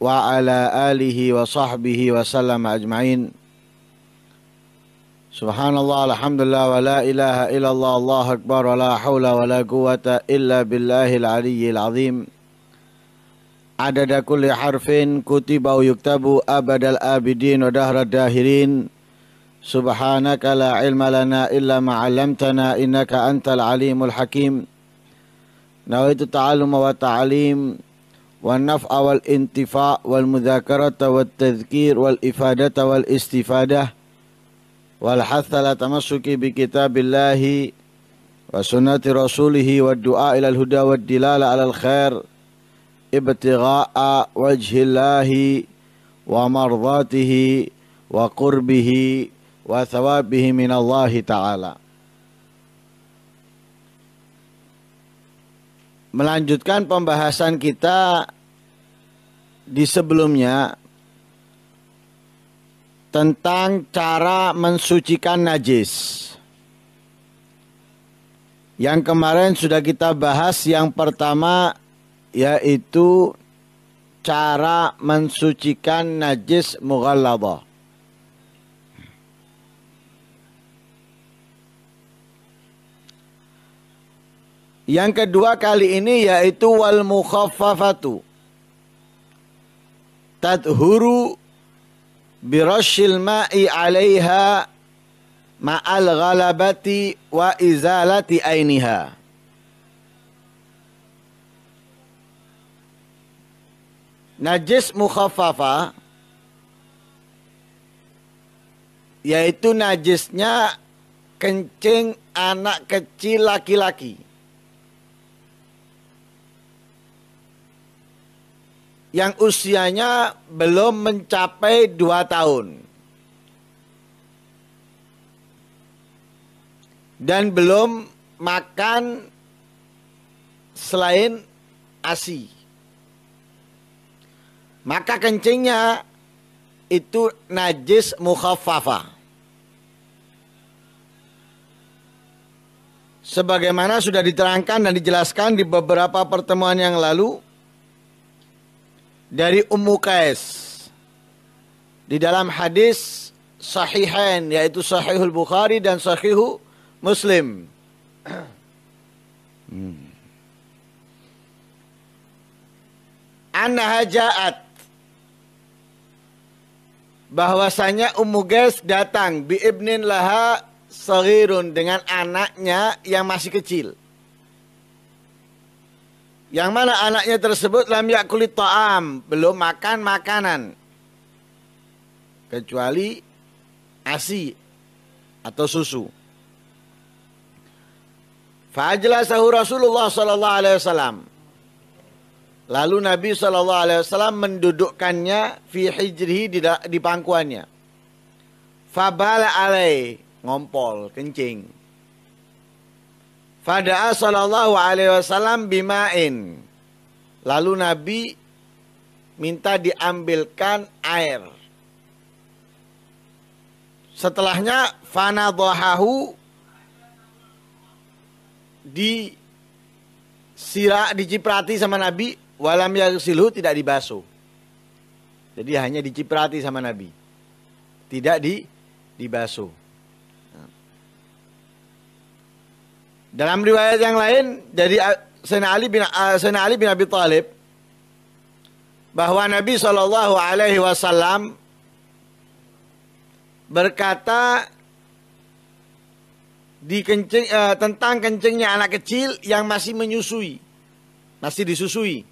وعلى آله وصحبه وسلم أجمعين سبحان الله الحمد لله ولا إله إلا الله الله أكبر ولا حول ولا قوة إلا بالله العلي العظيم عدد كل حرف كتب أو يكتب أبد الآبدين ودهر الداهرين سبحانك لا علم لنا إلا ما علمتنا إنك أنت العليم الحكيم نويت التعلم والتعليم والنفع والانتفاع والمذاكرة والتذكير والإفادة والاستفادة والحث على تمسك بكتاب الله وسنة رسوله والدعاء إلى الهدى والدلالة على الخير ابتغاء وجه الله ومرضاته وقربه وثوابه من الله تعالى melanjutkan pembahasan kita di sebelumnya tentang cara mensucikan najis. Yang kemarin sudah kita bahas yang pertama yaitu cara mensucikan najis mughalladha. Yang kedua kali ini yaitu wal mukhaffafatu tadhuru birashil ma'i 'alaiha ma'al ghalabati wa izalati ainiha. Najis mukhafafa yaitu najisnya kencing anak kecil laki-laki. yang usianya belum mencapai dua tahun dan belum makan selain ASI. Maka kencingnya itu najis mukhaffafa. Sebagaimana sudah diterangkan dan dijelaskan di beberapa pertemuan yang lalu, dari Ummu Qais di dalam hadis sahihain yaitu sahihul Bukhari dan sahihu Muslim. Hmm. Anha bahwasanya Ummu Qais datang bi ibnin laha sagirun dengan anaknya yang masih kecil. Yang mana anaknya tersebut lam yakulit ta'am, belum makan makanan. Kecuali ASI atau susu. Fajlasahu Rasulullah sallallahu alaihi wasallam. Lalu Nabi sallallahu alaihi wasallam mendudukkannya fi hijrihi di, di pangkuannya. Fabala alai ngompol kencing. Fada'a sallallahu alaihi wasallam bimain. Lalu Nabi minta diambilkan air. Setelahnya fana dohahu di sira diciprati sama Nabi walam silhu tidak dibasuh. Jadi hanya diciprati sama Nabi. Tidak di dibasuh. Dalam riwayat yang lain dari ah, Sayyidina Ali bin uh, Sayyidina Ali bin Abi Thalib bahwa Nabi Shallallahu alaihi wasallam berkata di kencing, uh, tentang kencingnya anak kecil yang masih menyusui, masih disusui.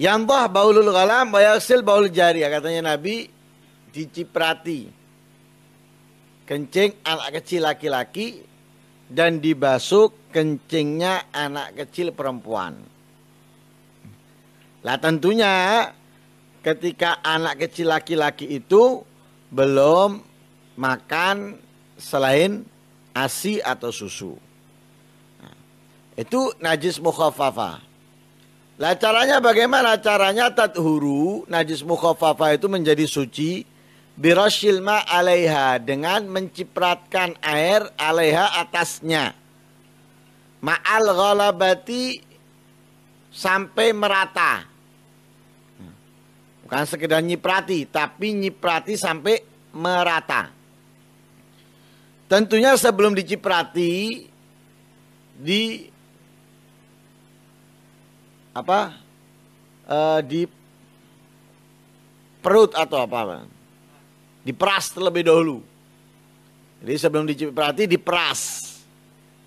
yang bah baulul galam bayaksil baul jari, katanya Nabi diciprati kencing anak kecil laki-laki dan dibasuh kencingnya anak kecil perempuan. Lah tentunya ketika anak kecil laki-laki itu belum makan selain ASI atau susu. itu najis mukhafafa. Lah caranya bagaimana? Caranya tathuru, najis mukhafafa itu menjadi suci Biroshilma ma alaiha dengan mencipratkan air alaiha atasnya. Ma'al ghalabati sampai merata. Bukan sekedar nyiprati, tapi nyiprati sampai merata. Tentunya sebelum diciprati di apa? Eh, di perut atau apa? diperas terlebih dahulu. Jadi sebelum diciprati diperas.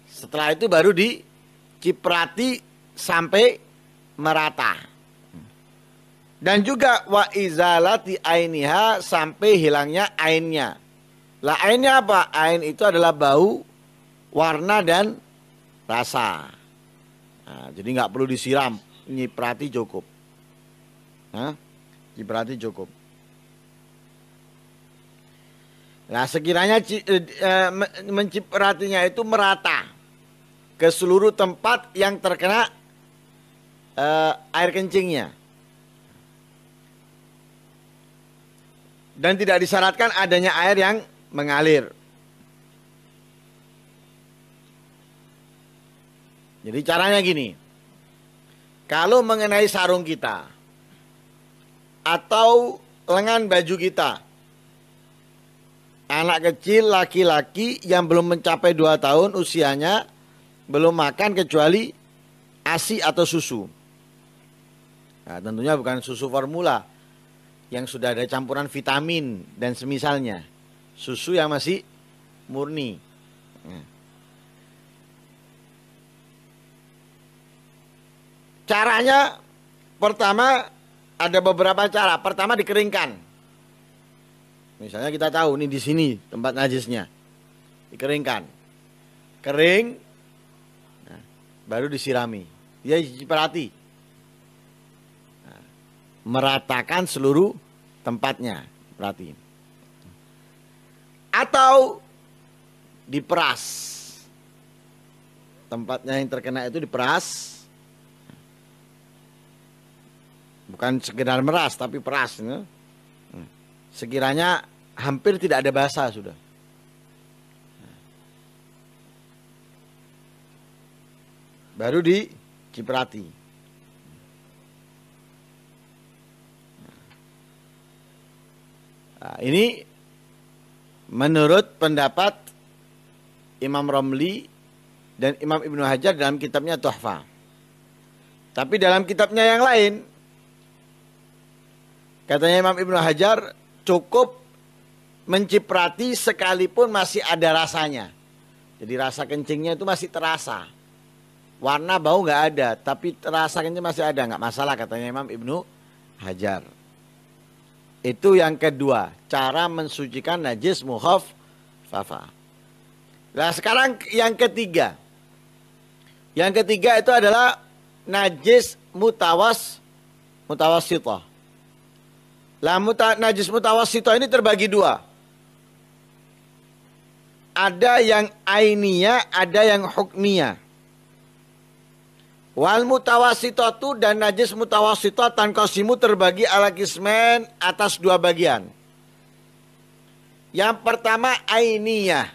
Setelah itu baru diciprati sampai merata. Dan juga wa izalati ainiha sampai hilangnya ainnya. Lah ainnya apa? Ain itu adalah bau, warna dan rasa. Nah, jadi nggak perlu disiram, nyiprati cukup. Nah, nyiprati cukup. Nah sekiranya eh, eh, mencipratinya itu merata ke seluruh tempat yang terkena eh, air kencingnya. Dan tidak disyaratkan adanya air yang mengalir. Jadi caranya gini. Kalau mengenai sarung kita atau lengan baju kita anak kecil laki-laki yang belum mencapai dua tahun usianya belum makan kecuali ASI atau susu. Nah, tentunya bukan susu formula yang sudah ada campuran vitamin dan semisalnya. Susu yang masih murni. Caranya pertama ada beberapa cara. Pertama dikeringkan. Misalnya kita tahu nih di sini tempat najisnya. Dikeringkan. Kering nah, baru disirami. Dia diperhati. Nah, meratakan seluruh tempatnya, perhatiin. Atau diperas. Tempatnya yang terkena itu diperas. Bukan sekedar meras tapi peras. Ya. Sekiranya hampir tidak ada bahasa sudah. Baru di Ciprati. Nah, ini menurut pendapat Imam Romli dan Imam Ibnu Hajar dalam kitabnya Tuhfa. Tapi dalam kitabnya yang lain, katanya Imam Ibnu Hajar cukup menciprati sekalipun masih ada rasanya. Jadi rasa kencingnya itu masih terasa. Warna bau nggak ada, tapi terasa kencing masih ada, nggak masalah katanya Imam Ibnu Hajar. Itu yang kedua, cara mensucikan najis muhaf fafa. Nah sekarang yang ketiga. Yang ketiga itu adalah najis mutawas mutawasitoh. Lah muta, najis mutawasito ini terbagi dua. Ada yang ainia ada yang hukmia. Wal mutawasito itu dan najis mutawasito tankosimu terbagi ala kismen atas dua bagian. Yang pertama ainia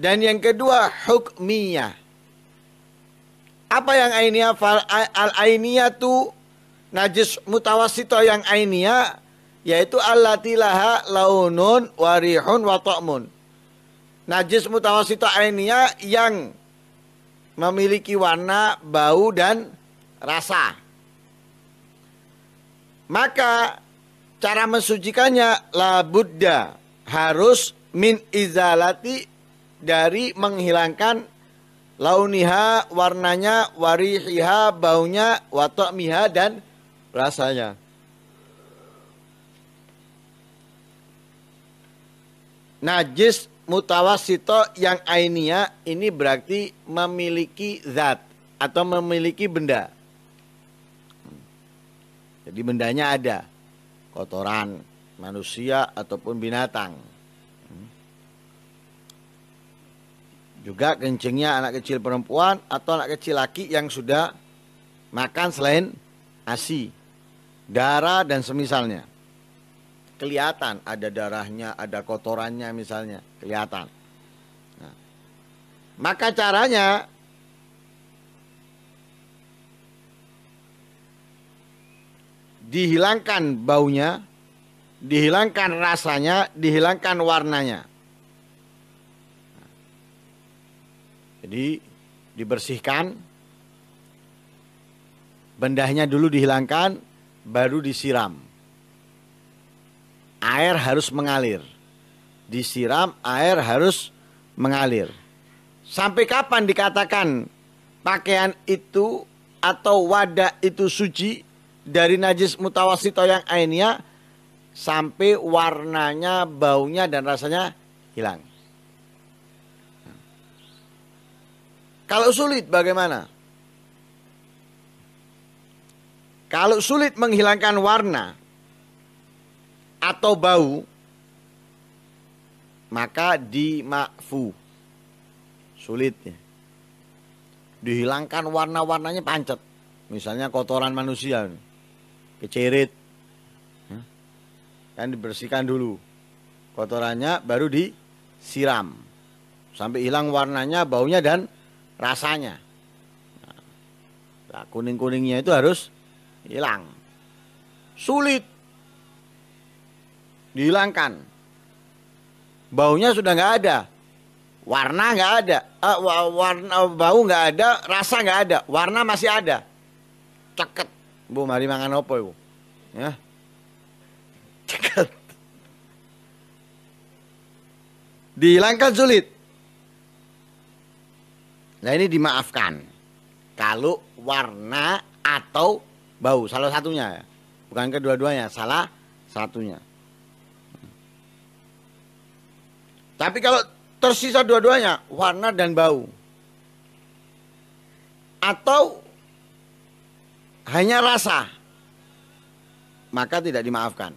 Dan yang kedua hukmia. Apa yang ainia Al ainia tuh najis mutawasito yang ainia yaitu allati laha launun warihun watokmun. Najis mutawasito ainia yang memiliki warna, bau dan rasa. Maka cara mensucikannya la buddha harus min izalati dari menghilangkan launiha warnanya warihiha baunya watok miha dan rasanya. Najis mutawasito yang ainia ini berarti memiliki zat atau memiliki benda. Jadi bendanya ada. Kotoran manusia ataupun binatang. Juga kencingnya anak kecil perempuan atau anak kecil laki yang sudah makan selain ASI darah dan semisalnya. Kelihatan ada darahnya, ada kotorannya misalnya, kelihatan. Nah, maka caranya dihilangkan baunya, dihilangkan rasanya, dihilangkan warnanya. jadi dibersihkan, bendahnya dulu dihilangkan, baru disiram. Air harus mengalir. Disiram air harus mengalir. Sampai kapan dikatakan pakaian itu atau wadah itu suci dari najis mutawasito yang ainnya sampai warnanya, baunya dan rasanya hilang. Kalau sulit bagaimana? Kalau sulit menghilangkan warna atau bau, maka dimakfu. Sulitnya. Dihilangkan warna-warnanya pancet. Misalnya kotoran manusia, kecerit, kan dibersihkan dulu kotorannya baru disiram sampai hilang warnanya baunya dan rasanya nah, nah kuning kuningnya itu harus hilang. Sulit dihilangkan. Baunya sudah nggak ada, warna nggak ada, uh, warna eh, bau nggak ada, rasa nggak ada, warna masih ada. Ceket, bu mari makan opo ibu, ya. Ceket. Dihilangkan sulit. Nah ini dimaafkan kalau warna atau bau salah satunya ya. bukan kedua-duanya salah satunya tapi kalau tersisa dua-duanya warna dan bau atau hanya rasa maka tidak dimaafkan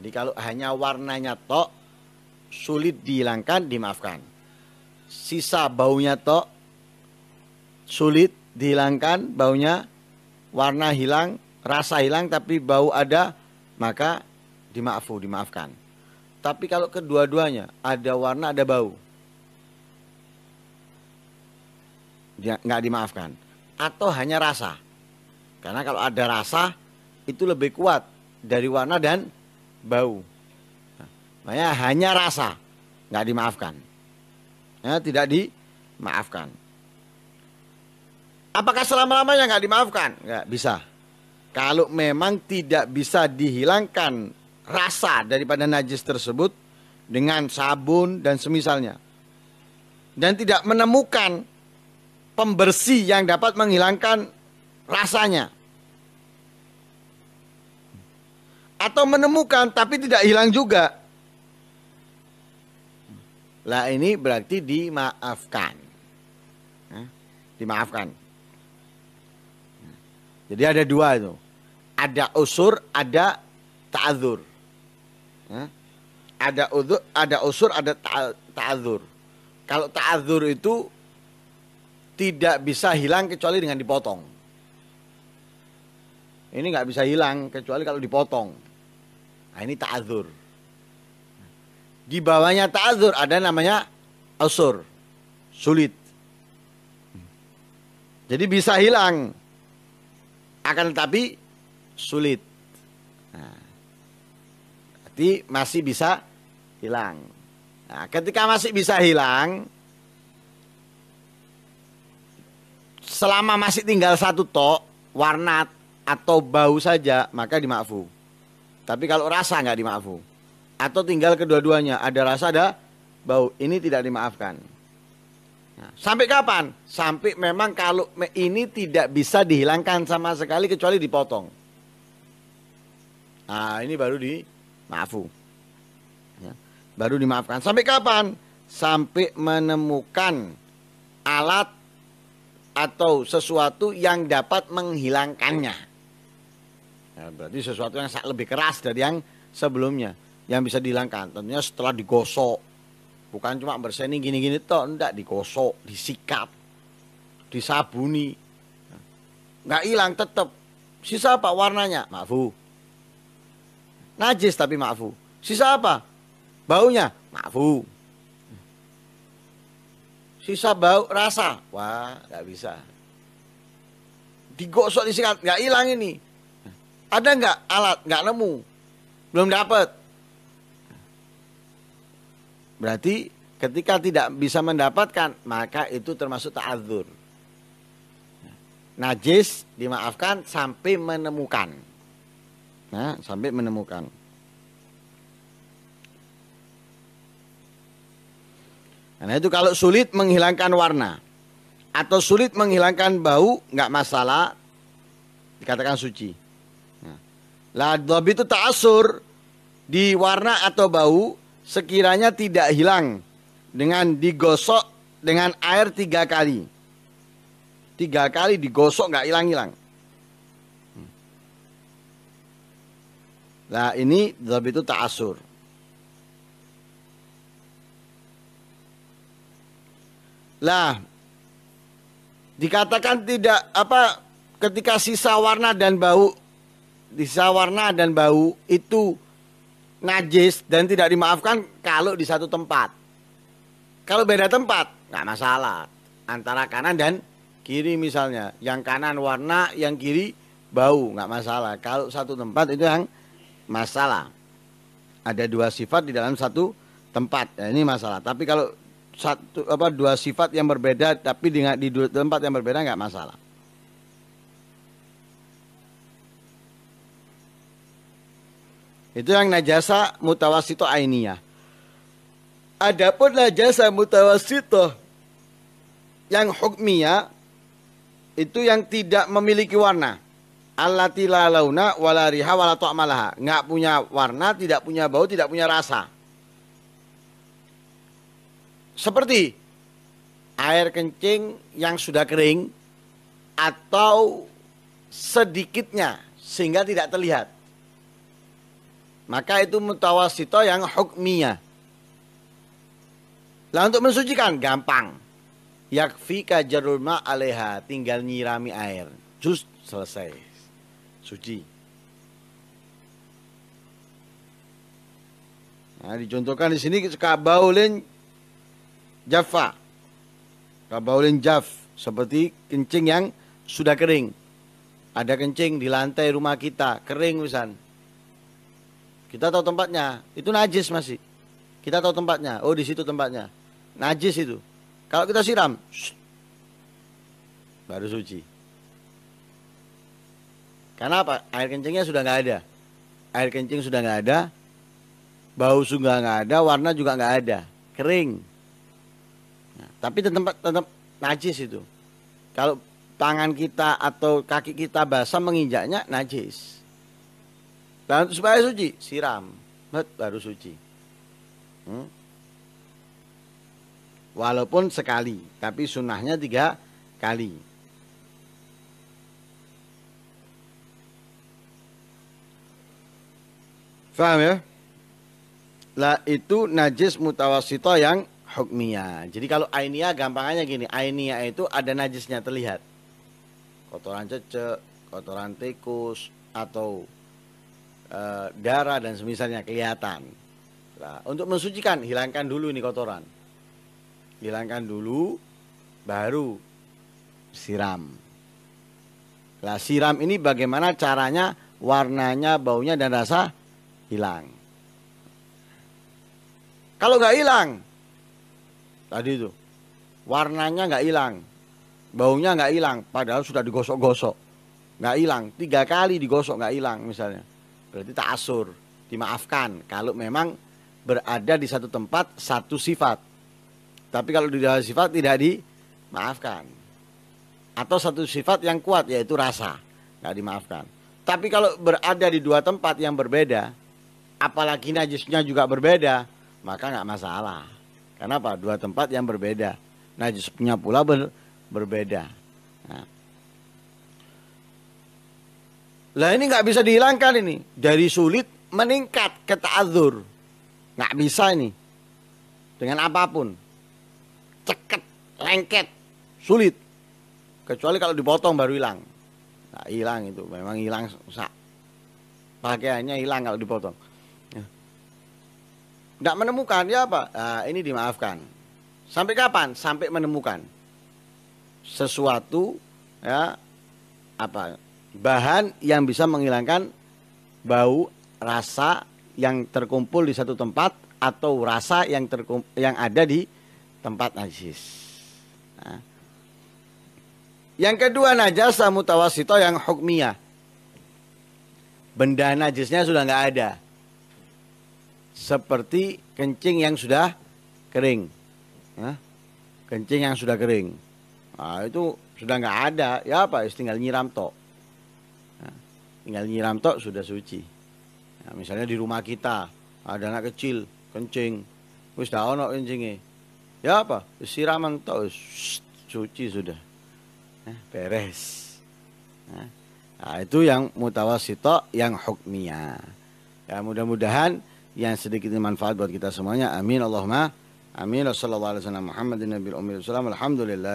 jadi kalau hanya warnanya tok sulit dihilangkan dimaafkan sisa baunya tok sulit dihilangkan baunya, warna hilang, rasa hilang tapi bau ada, maka dimaafu, dimaafkan. Tapi kalau kedua-duanya ada warna, ada bau, nggak dimaafkan. Atau hanya rasa, karena kalau ada rasa itu lebih kuat dari warna dan bau. Nah, makanya hanya rasa nggak dimaafkan, ya, tidak dimaafkan. Apakah selama-lamanya nggak dimaafkan? Nggak bisa. Kalau memang tidak bisa dihilangkan rasa daripada najis tersebut dengan sabun dan semisalnya. Dan tidak menemukan pembersih yang dapat menghilangkan rasanya. Atau menemukan tapi tidak hilang juga. Lah ini berarti dimaafkan. Dimaafkan. Jadi ada dua itu. Ada usur, ada ta'adzur. Hmm? Ada ada usur, ada ta'adzur. Kalau ta'adzur itu tidak bisa hilang kecuali dengan dipotong. Ini nggak bisa hilang kecuali kalau dipotong. Nah, ini ta'adzur. Di bawahnya ta'adzur ada namanya usur. Sulit. Jadi bisa hilang akan tetapi sulit. Nah, berarti masih bisa hilang. Nah, ketika masih bisa hilang, selama masih tinggal satu tok warna atau bau saja maka dimakfu. Tapi kalau rasa nggak dimakfu. Atau tinggal kedua-duanya ada rasa ada bau ini tidak dimaafkan. Ya. sampai kapan? Sampai memang kalau ini tidak bisa dihilangkan sama sekali kecuali dipotong. Nah, ini baru di maafu. Ya, baru dimaafkan. Sampai kapan? Sampai menemukan alat atau sesuatu yang dapat menghilangkannya. Ya, berarti sesuatu yang lebih keras dari yang sebelumnya yang bisa dihilangkan. Tentunya setelah digosok, bukan cuma berseni gini-gini toh enggak digosok disikat disabuni nggak hilang tetap sisa apa warnanya mafu najis tapi mafu sisa apa baunya mafu sisa bau rasa wah nggak bisa digosok disikat nggak hilang ini ada nggak alat nggak nemu belum dapat Berarti ketika tidak bisa mendapatkan maka itu termasuk ta'adzur. Najis dimaafkan sampai menemukan. Nah, sampai menemukan. Karena itu kalau sulit menghilangkan warna atau sulit menghilangkan bau nggak masalah dikatakan suci. Nah, lah itu ta'asur di warna atau bau sekiranya tidak hilang dengan digosok dengan air tiga kali. Tiga kali digosok nggak hilang-hilang. Nah ini dhab itu ta'asur. Lah dikatakan tidak apa ketika sisa warna dan bau sisa warna dan bau itu najis dan tidak dimaafkan kalau di satu tempat. Kalau beda tempat nggak masalah antara kanan dan kiri misalnya. Yang kanan warna, yang kiri bau nggak masalah. Kalau satu tempat itu yang masalah. Ada dua sifat di dalam satu tempat. Ya, ini masalah. Tapi kalau satu apa dua sifat yang berbeda tapi di, di dua tempat yang berbeda nggak masalah. Itu yang najasa mutawasito ainiyah. Adapun najasa mutawasito yang hukmiyah itu yang tidak memiliki warna. Allah la launa wala riha wala ta'malaha. Enggak punya warna, tidak punya bau, tidak punya rasa. Seperti air kencing yang sudah kering atau sedikitnya sehingga tidak terlihat. Maka itu mutawasito yang hukmiyah. Lah untuk mensucikan gampang. Yakfika jarul ma aleha, tinggal nyirami air. Just selesai. Suci. Nah, dicontohkan di sini kabaulin java, Kabaulin jaf seperti kencing yang sudah kering. Ada kencing di lantai rumah kita, kering misalnya kita tahu tempatnya, itu najis masih. Kita tahu tempatnya, oh di situ tempatnya. Najis itu. Kalau kita siram, shh, baru suci. Karena apa? Air kencingnya sudah nggak ada. Air kencing sudah nggak ada, bau sungguh nggak ada, warna juga nggak ada, kering. Nah, tapi tetap tetap najis itu. Kalau tangan kita atau kaki kita basah menginjaknya najis. Dan supaya suci, siram. baru suci. Hmm? Walaupun sekali, tapi sunnahnya tiga kali. Faham ya? Lah itu najis mutawasito yang hukmia. Jadi kalau ainia gampangannya gini, ainia itu ada najisnya terlihat. Kotoran cecek, kotoran tikus, atau Eh, darah dan semisalnya kelihatan. Nah, untuk mensucikan hilangkan dulu ini kotoran. Hilangkan dulu baru siram. Lah siram ini bagaimana caranya warnanya, baunya dan rasa hilang. Kalau nggak hilang, tadi itu warnanya nggak hilang, baunya nggak hilang, padahal sudah digosok-gosok, nggak hilang, tiga kali digosok nggak hilang misalnya berarti tak asur dimaafkan kalau memang berada di satu tempat satu sifat tapi kalau di dalam sifat tidak dimaafkan atau satu sifat yang kuat yaitu rasa nggak dimaafkan tapi kalau berada di dua tempat yang berbeda apalagi najisnya juga berbeda maka nggak masalah karena apa dua tempat yang berbeda najisnya pula ber, berbeda nah, lah ini nggak bisa dihilangkan ini. Dari sulit meningkat ke ta'adzur. Nggak bisa ini. Dengan apapun. Ceket, lengket, sulit. Kecuali kalau dipotong baru hilang. Nah, hilang itu, memang hilang sak. Pakaiannya hilang kalau dipotong. Ya. Nggak menemukan, ya apa? Nah, ini dimaafkan. Sampai kapan? Sampai menemukan sesuatu ya apa bahan yang bisa menghilangkan bau rasa yang terkumpul di satu tempat atau rasa yang terkumpul, yang ada di tempat najis. Nah. Yang kedua najis mutawasito yang hukmiyah. Benda najisnya sudah nggak ada. Seperti kencing yang sudah kering. Nah. Kencing yang sudah kering. Nah, itu sudah nggak ada. Ya apa? Tinggal nyiram tok tinggal nyiram tok sudah suci nah, misalnya di rumah kita ada anak kecil kencing wis dah ono kencingnya ya apa siraman tok suci sudah nah, beres nah, nah itu yang mutawasito yang hukmiyah ya mudah-mudahan yang sedikit manfaat buat kita semuanya amin Allahumma amin sallallahu alaihi wasallam Muhammadin nabiyil ummi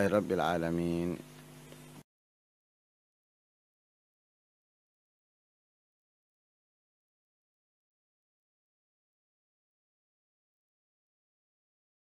rabbil alamin